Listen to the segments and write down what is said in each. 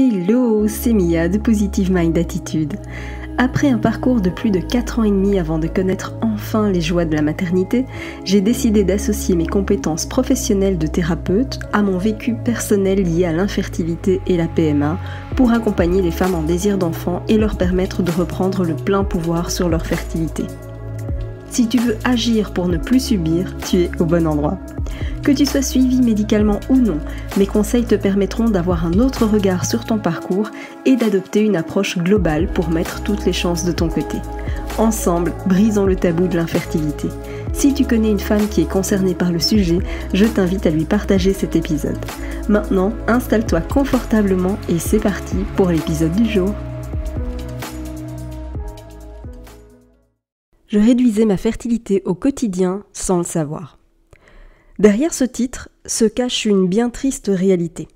Hello, c'est Mia de Positive Mind Attitude. Après un parcours de plus de 4 ans et demi avant de connaître enfin les joies de la maternité, j'ai décidé d'associer mes compétences professionnelles de thérapeute à mon vécu personnel lié à l'infertilité et la PMA pour accompagner les femmes en désir d'enfant et leur permettre de reprendre le plein pouvoir sur leur fertilité. Si tu veux agir pour ne plus subir, tu es au bon endroit. Que tu sois suivi médicalement ou non, mes conseils te permettront d'avoir un autre regard sur ton parcours et d'adopter une approche globale pour mettre toutes les chances de ton côté. Ensemble, brisons le tabou de l'infertilité. Si tu connais une femme qui est concernée par le sujet, je t'invite à lui partager cet épisode. Maintenant, installe-toi confortablement et c'est parti pour l'épisode du jour. je réduisais ma fertilité au quotidien sans le savoir. Derrière ce titre se cache une bien triste réalité.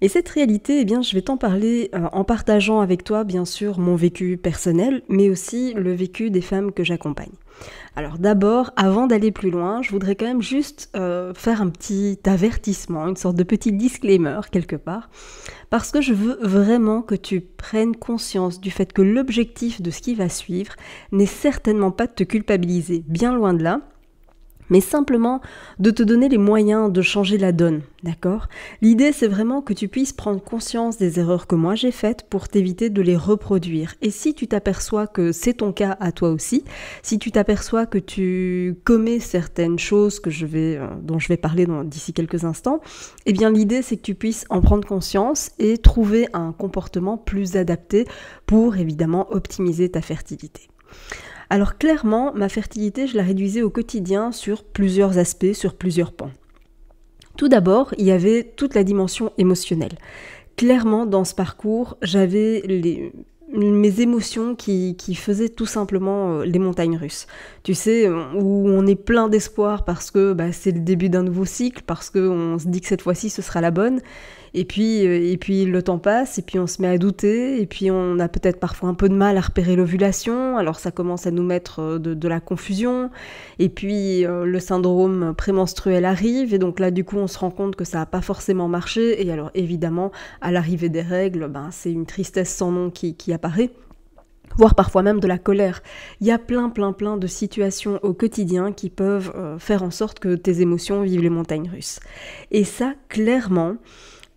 Et cette réalité, eh bien, je vais t'en parler euh, en partageant avec toi, bien sûr, mon vécu personnel, mais aussi le vécu des femmes que j'accompagne. Alors d'abord, avant d'aller plus loin, je voudrais quand même juste euh, faire un petit avertissement, une sorte de petit disclaimer quelque part, parce que je veux vraiment que tu prennes conscience du fait que l'objectif de ce qui va suivre n'est certainement pas de te culpabiliser, bien loin de là, mais simplement de te donner les moyens de changer la donne, d'accord L'idée c'est vraiment que tu puisses prendre conscience des erreurs que moi j'ai faites pour t'éviter de les reproduire. Et si tu t'aperçois que c'est ton cas à toi aussi, si tu t'aperçois que tu commets certaines choses que je vais, euh, dont je vais parler d'ici quelques instants, eh bien l'idée c'est que tu puisses en prendre conscience et trouver un comportement plus adapté pour évidemment optimiser ta fertilité. Alors clairement, ma fertilité, je la réduisais au quotidien sur plusieurs aspects, sur plusieurs pans. Tout d'abord, il y avait toute la dimension émotionnelle. Clairement, dans ce parcours, j'avais mes émotions qui, faisaient tout simplement euh, les montagnes russes. Tu sais, où on est plein d'espoir parce que bah, c'est le début d'un nouveau cycle, parce qu'on se dit que cette fois-ci ce sera la bonne. Et puis, euh, et puis le temps passe, et puis on se met à douter, et puis on a peut-être parfois un peu de mal à repérer l'ovulation, alors ça commence à nous mettre euh, de, la confusion, et puis euh, le syndrome prémenstruel arrive, et donc là du coup on se rend compte que ça n'a pas forcément marché, et alors évidemment à l'arrivée des règles, ben, c'est une tristesse sans nom qui, qui apparaît voire parfois même de la colère. Il y a plein, plein, plein de situations au quotidien qui peuvent faire en sorte que tes émotions vivent les montagnes russes. Et ça, clairement,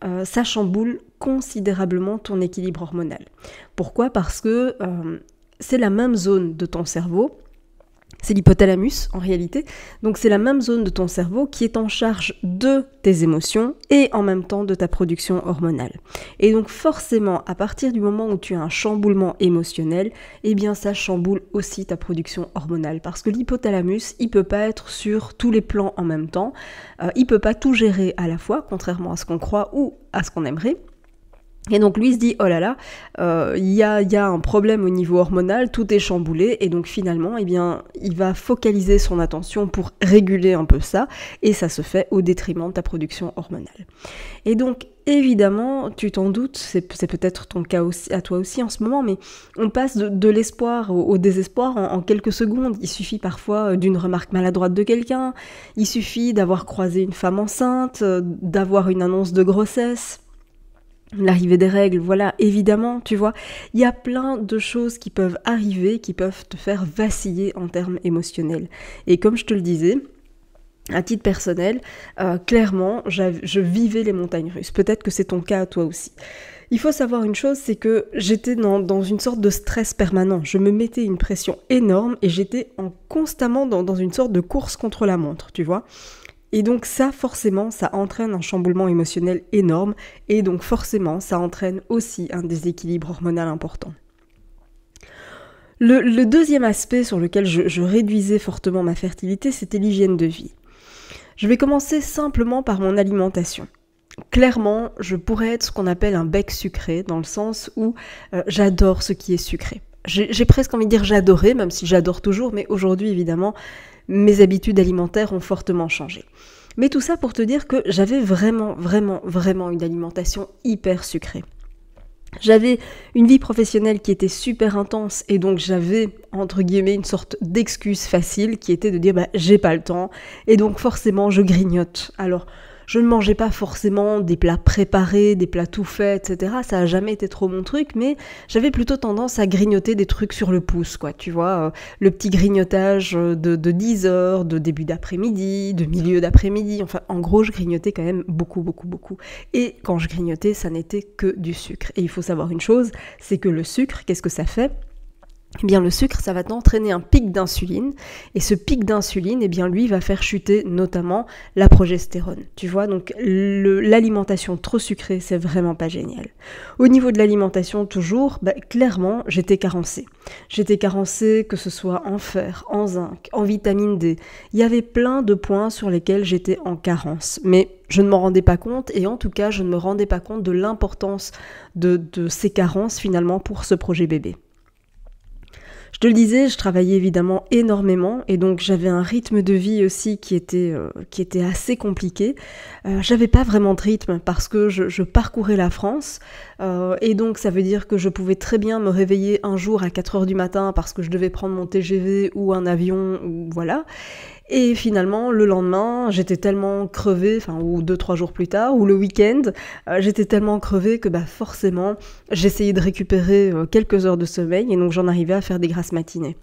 euh, ça chamboule considérablement ton équilibre hormonal. Pourquoi Parce que euh, c'est la même zone de ton cerveau c'est l'hypothalamus en réalité. Donc c'est la même zone de ton cerveau qui est en charge de tes émotions et en même temps de ta production hormonale. Et donc forcément, à partir du moment où tu as un chamboulement émotionnel, eh bien ça chamboule aussi ta production hormonale parce que l'hypothalamus, il peut pas être sur tous les plans en même temps, il euh, il peut pas tout gérer à la fois, contrairement à ce qu'on croit ou à ce qu'on aimerait. Et donc lui se dit, oh là là, euh, il y, a, y, a, un problème au niveau hormonal, tout est chamboulé, et donc finalement, eh bien, il va focaliser son attention pour réguler un peu ça, et ça se fait au détriment de ta production hormonale. Et donc, évidemment, tu t'en doutes, c'est peut-être ton cas aussi, à toi aussi en ce moment, mais on passe de, l'espoir au, désespoir en, quelques secondes. Il suffit parfois euh, d'une remarque maladroite de quelqu'un, il suffit d'avoir croisé une femme enceinte, euh, d'avoir une annonce de grossesse l'arrivée des règles, voilà, évidemment, tu vois, il y a plein de choses qui peuvent arriver, qui peuvent te faire vaciller en termes émotionnels. Et comme je te le disais, à titre personnel, euh, clairement, je vivais les montagnes russes. Peut-être que c'est ton cas à toi aussi. Il faut savoir une chose, c'est que j'étais dans, une sorte de stress permanent. Je me mettais une pression énorme et j'étais constamment dans une sorte de course contre la montre, tu vois. Et donc ça, forcément, ça entraîne un chamboulement émotionnel énorme, et donc forcément, ça entraîne aussi un déséquilibre hormonal important. Le, deuxième aspect sur lequel je, réduisais fortement ma fertilité, c'était l'hygiène de vie. Je vais commencer simplement par mon alimentation clairement, je pourrais être ce qu'on appelle un bec sucré, dans le sens où euh, j'adore ce qui est sucré. J'ai presque envie de dire j'adorais, même si j'adore toujours, mais aujourd'hui, évidemment, mes habitudes alimentaires ont fortement changé. Mais tout ça pour te dire que j'avais vraiment, vraiment, vraiment une alimentation hyper sucrée. J'avais une vie professionnelle qui était super intense et donc j'avais entre guillemets une sorte d'excuse facile qui était de dire bah j'ai pas le temps et donc forcément je grignote. Alors je ne mangeais pas forcément des plats préparés, des plats tout faits, etc. Ça a jamais été trop mon truc, mais j'avais plutôt tendance à grignoter des trucs sur le pouce, quoi. Tu vois, euh, le petit grignotage euh, de, de 10 heures, de début d'après-midi, de milieu d'après-midi. Enfin, en gros, je grignotais quand même beaucoup, beaucoup, beaucoup. Et quand je grignotais, ça n'était que du sucre. Et il faut savoir une chose, c'est que le sucre, qu'est-ce que ça fait eh bien le sucre, ça va entraîner un pic d'insuline, et ce pic d'insuline, eh bien lui, va faire chuter notamment la progestérone. Tu vois, donc l'alimentation trop sucrée, c'est vraiment pas génial. Au niveau de l'alimentation, toujours, bah, clairement, j'étais carencée. J'étais carencée que ce soit en fer, en zinc, en vitamine D. Il y avait plein de points sur lesquels j'étais en carence, mais je ne m'en rendais pas compte et en tout cas je ne me rendais pas compte de l'importance de ces carences finalement pour ce projet bébé. Je te le disais, je travaillais évidemment énormément et donc j'avais un rythme de vie aussi qui était, euh, qui était assez compliqué. Euh, j'avais pas vraiment de rythme parce que je, parcourais la France euh, et donc ça veut dire que je pouvais très bien me réveiller un jour à 4 heures du matin parce que je devais prendre mon TGV ou un avion ou voilà. Et finalement, le lendemain, j'étais tellement crevée, enfin, ou deux, trois jours plus tard, ou le week-end, euh, j'étais tellement crevée que bah, forcément, j'essayais de récupérer euh, quelques heures de sommeil et donc j'en arrivais à faire des grasses matinées.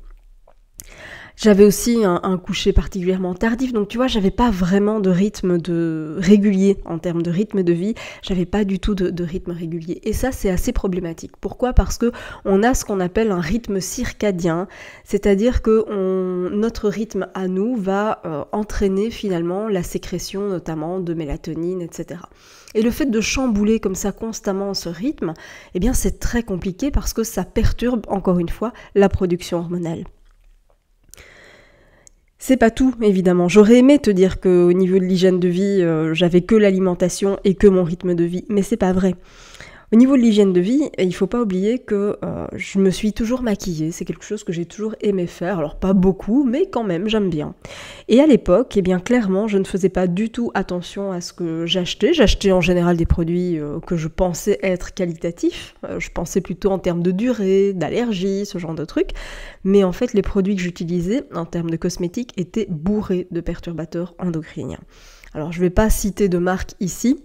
J'avais aussi un, coucher particulièrement tardif, donc tu vois, n'avais pas vraiment de rythme de régulier en termes de rythme de vie. n'avais pas du tout de, rythme régulier, et ça c'est assez problématique. Pourquoi Parce que on a ce qu'on appelle un rythme circadien, c'est-à-dire que notre rythme à nous va euh, entraîner finalement la sécrétion notamment de mélatonine, etc. Et le fait de chambouler comme ça constamment ce rythme, eh bien c'est très compliqué parce que ça perturbe encore une fois la production hormonale. C'est pas tout, évidemment. J'aurais aimé te dire qu'au niveau de l'hygiène de vie, euh, j'avais que l'alimentation et que mon rythme de vie, mais c'est pas vrai. Au niveau de l'hygiène de vie, il faut pas oublier que euh, je me suis toujours maquillée, c'est quelque chose que j'ai toujours aimé faire, alors pas beaucoup, mais quand même j'aime bien. Et à l'époque, eh bien clairement, je ne faisais pas du tout attention à ce que j'achetais. J'achetais en général des produits euh, que je pensais être qualitatifs. Euh, je pensais plutôt en termes de durée, d'allergie, ce genre de trucs. Mais en fait, les produits que j'utilisais en termes de cosmétiques étaient bourrés de perturbateurs endocriniens. Alors je ne vais pas citer de marque ici,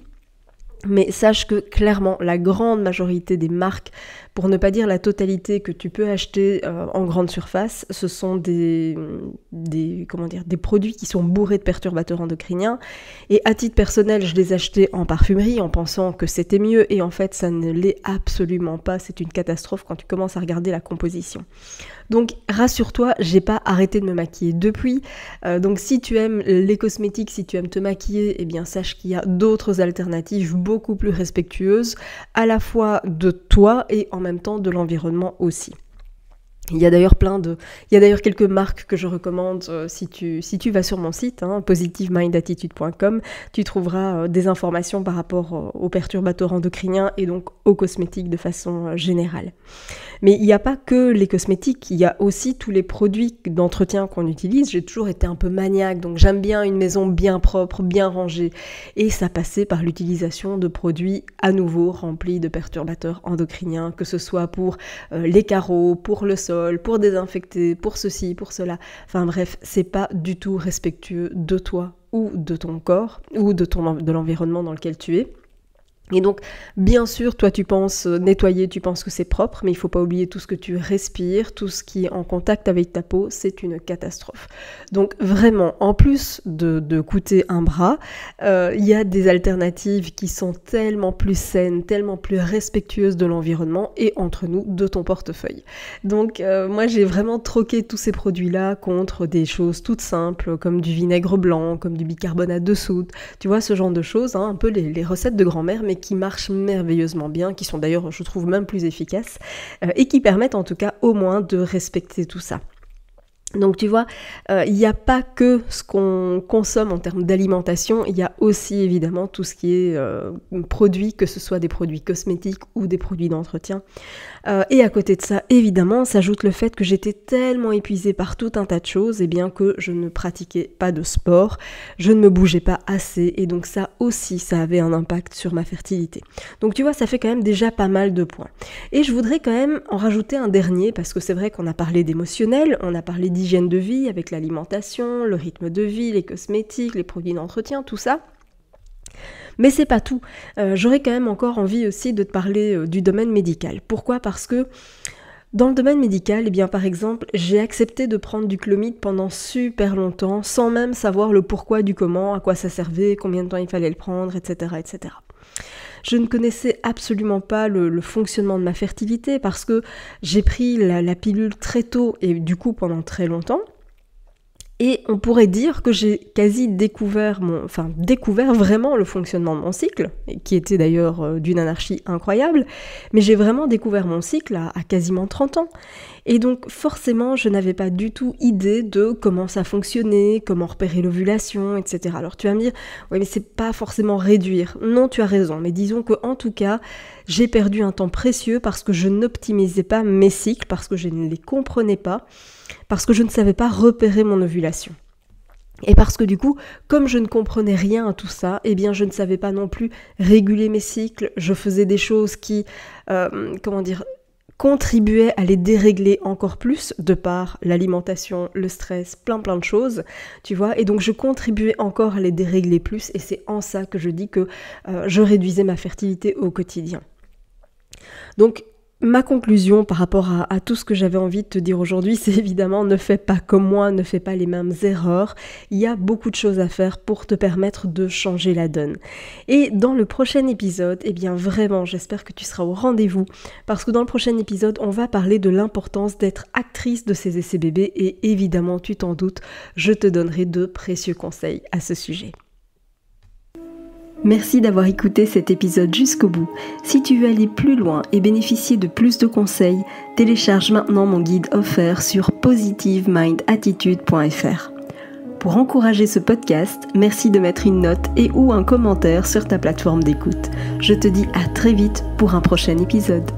mais sache que clairement, la grande majorité des marques pour ne pas dire la totalité que tu peux acheter euh, en grande surface, ce sont des, comment dire, des produits qui sont bourrés de perturbateurs endocriniens. Et à titre personnel, je les achetais en parfumerie en pensant que c'était mieux, et en fait, ça ne l'est absolument pas. C'est une catastrophe quand tu commences à regarder la composition. Donc rassure-toi, j'ai pas arrêté de me maquiller depuis. Euh, donc si tu aimes les cosmétiques, si tu aimes te maquiller, eh bien sache qu'il y a d'autres alternatives beaucoup plus respectueuses, à la fois de toi et en même temps de l'environnement aussi. Il y a d'ailleurs plein de, il y a d'ailleurs quelques marques que je recommande euh, si tu si tu vas sur mon site hein, positivemindattitude.com, tu trouveras euh, des informations par rapport euh, aux perturbateurs endocriniens et donc aux cosmétiques de façon générale. Mais il n'y a pas que les cosmétiques, il y a aussi tous les produits d'entretien qu'on utilise. J'ai toujours été un peu maniaque, donc j'aime bien une maison bien propre, bien rangée. Et ça passait par l'utilisation de produits à nouveau remplis de perturbateurs endocriniens, que ce soit pour euh, les carreaux, pour le sol, pour désinfecter, pour ceci, pour cela. Enfin bref, c'est pas du tout respectueux de toi ou de ton corps ou de, ton, de l'environnement dans lequel tu es. Et donc, bien sûr, toi, tu penses euh, nettoyer, tu penses que c'est propre, mais il ne faut pas oublier tout ce que tu respires, tout ce qui est en contact avec ta peau, c'est une catastrophe. Donc, vraiment, en plus de, coûter un bras, euh, il y a des alternatives qui sont tellement plus saines, tellement plus respectueuses de l'environnement et entre nous, de ton portefeuille. Donc, euh, moi, j'ai vraiment troqué tous ces produits-là contre des choses toutes simples, comme du vinaigre blanc, comme du bicarbonate de soude, tu vois, ce genre de choses, hein, un peu les, les recettes de grand-mère, mais qui marchent merveilleusement bien, qui sont d'ailleurs, je trouve, même plus efficaces, euh, et qui permettent en tout cas au moins de respecter tout ça. Donc tu vois, euh, il n'y a pas que ce qu'on consomme en termes d'alimentation, il y a aussi évidemment tout ce qui est euh, produit, que ce soit des produits cosmétiques ou des produits d'entretien. et à côté de ça, évidemment s'ajoute le fait que j'étais tellement épuisée par tout un tas de choses et eh bien que je ne pratiquais pas de sport, je ne me bougeais pas assez et donc ça aussi ça avait un impact sur ma fertilité. Donc tu vois ça fait quand même déjà pas mal de points. Et je voudrais quand même en rajouter un dernier parce que c'est vrai qu'on a parlé d'émotionnel, on a parlé d'hygiène de vie avec l'alimentation, le rythme de vie, les cosmétiques, les produits d'entretien, tout ça. Mais c'est pas tout. Euh, j'aurais quand même encore envie aussi de te parler euh, du domaine médical. Pourquoi Parce que dans le domaine médical, eh bien, par exemple, j'ai accepté de prendre du chlomide pendant super longtemps, sans même savoir le pourquoi du comment, à quoi ça servait, combien de temps il fallait le prendre, etc. etc. Je ne connaissais absolument pas le, fonctionnement de ma fertilité parce que j'ai pris la pilule très tôt et du coup pendant très longtemps. Et on pourrait dire que j'ai quasi découvert, mon, enfin découvert vraiment le fonctionnement de mon cycle, qui était d'ailleurs euh, d'une anarchie incroyable, mais j'ai vraiment découvert mon cycle à, à, quasiment 30 ans. Et donc forcément, je n'avais pas du tout idée de comment ça fonctionnait, comment repérer l'ovulation, etc. Alors tu vas me dire, oui mais c'est pas forcément réduire. Non, tu as raison, mais disons que en tout cas, j'ai perdu un temps précieux parce que je n'optimisais pas mes cycles, parce que je ne les comprenais pas, parce que je ne savais pas repérer mon ovulation. Et parce que du coup, comme je ne comprenais rien à tout ça, eh bien je ne savais pas non plus réguler mes cycles, je faisais des choses qui, euh, comment dire, contribuait à les dérégler encore plus de par l'alimentation, le stress, plein plein de choses, tu vois. Et donc je contribuais encore à les dérégler plus et c'est en ça que je dis que euh, je réduisais ma fertilité au quotidien. Donc Ma conclusion par rapport à, tout ce que j'avais envie de te dire aujourd'hui, c'est évidemment ne fais pas comme moi, ne fais pas les mêmes erreurs. Il y a beaucoup de choses à faire pour te permettre de changer la donne. Et dans le prochain épisode, eh bien vraiment, j'espère que tu seras au rendez-vous parce que dans le prochain épisode, on va parler de l'importance d'être actrice de ces essais bébés et évidemment, tu t'en doutes, je te donnerai de précieux conseils à ce sujet. Merci d'avoir écouté cet épisode jusqu'au bout. Si tu veux aller plus loin et bénéficier de plus de conseils, télécharge maintenant mon guide offert sur positivemindattitude.fr. Pour encourager ce podcast, merci de mettre une note et ou un commentaire sur ta plateforme d'écoute. Je te dis à très vite pour un prochain épisode.